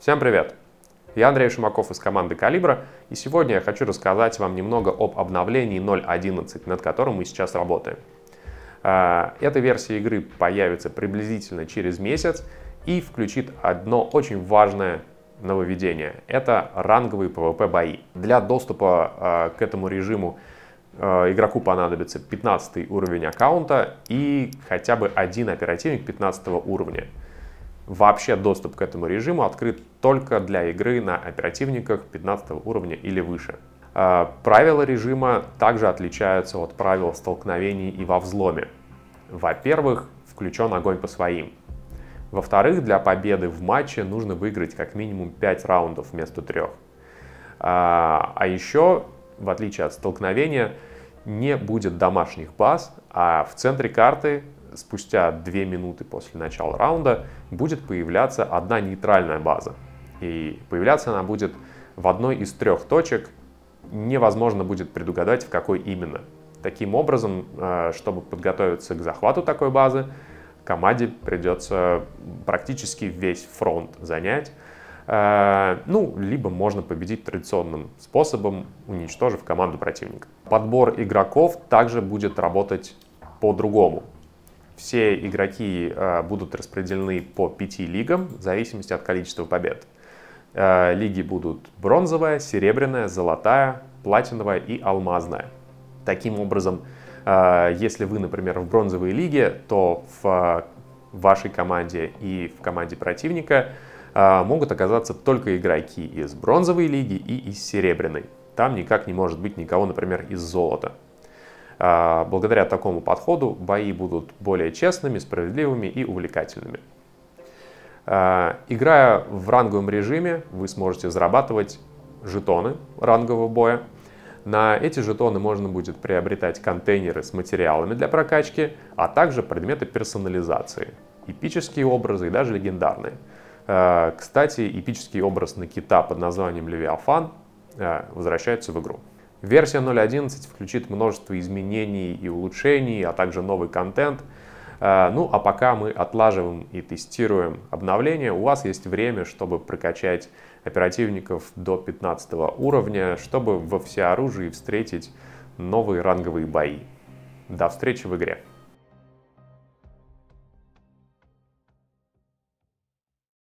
Всем привет! Я Андрей Шумаков из команды «Калибра», и сегодня я хочу рассказать вам немного об обновлении 0.11, над которым мы сейчас работаем. А, эта версия игры появится приблизительно через месяц и включит одно очень важное нововведение. Это ранговые PvP-бои. Для доступа а, к этому режиму а, игроку понадобится 15 уровень аккаунта и хотя бы один оперативник 15 уровня. Вообще доступ к этому режиму открыт только для игры на оперативниках 15 уровня или выше. А, правила режима также отличаются от правил столкновений и во взломе. Во-первых, включен огонь по своим. Во-вторых, для победы в матче нужно выиграть как минимум 5 раундов вместо 3. А, а еще, в отличие от столкновения, не будет домашних баз, а в центре карты спустя 2 минуты после начала раунда будет появляться одна нейтральная база. И появляться она будет в одной из трех точек. Невозможно будет предугадать, в какой именно. Таким образом, э, чтобы подготовиться к захвату такой базы, команде придется практически весь фронт занять. Э, ну, либо можно победить традиционным способом, уничтожив команду противника. Подбор игроков также будет работать по-другому все игроки э, будут распределены по пяти лигам в зависимости от количества побед. Э, лиги будут бронзовая, серебряная, золотая, платиновая и алмазная. Таким образом, э, если вы, например, в бронзовой лиге, то в вашей команде и в команде противника могут оказаться только игроки из бронзовой лиги и из серебряной. Там никак не может быть никого, например, из золота. А, благодаря такому подходу бои будут более честными, справедливыми и увлекательными. А, играя в ранговом режиме, вы сможете зарабатывать жетоны рангового боя. На эти жетоны можно будет приобретать контейнеры с материалами для прокачки, а также предметы персонализации, эпические образы и даже легендарные. А, кстати, эпический образ на кита под названием Левиафан возвращается в игру. Версия 0.11 включит множество изменений и улучшений, а также новый контент. Э, ну а пока мы отлаживаем и тестируем обновление, у вас есть время, чтобы прокачать оперативников до 15 уровня, чтобы во всеоружии встретить новые ранговые бои. До встречи в игре!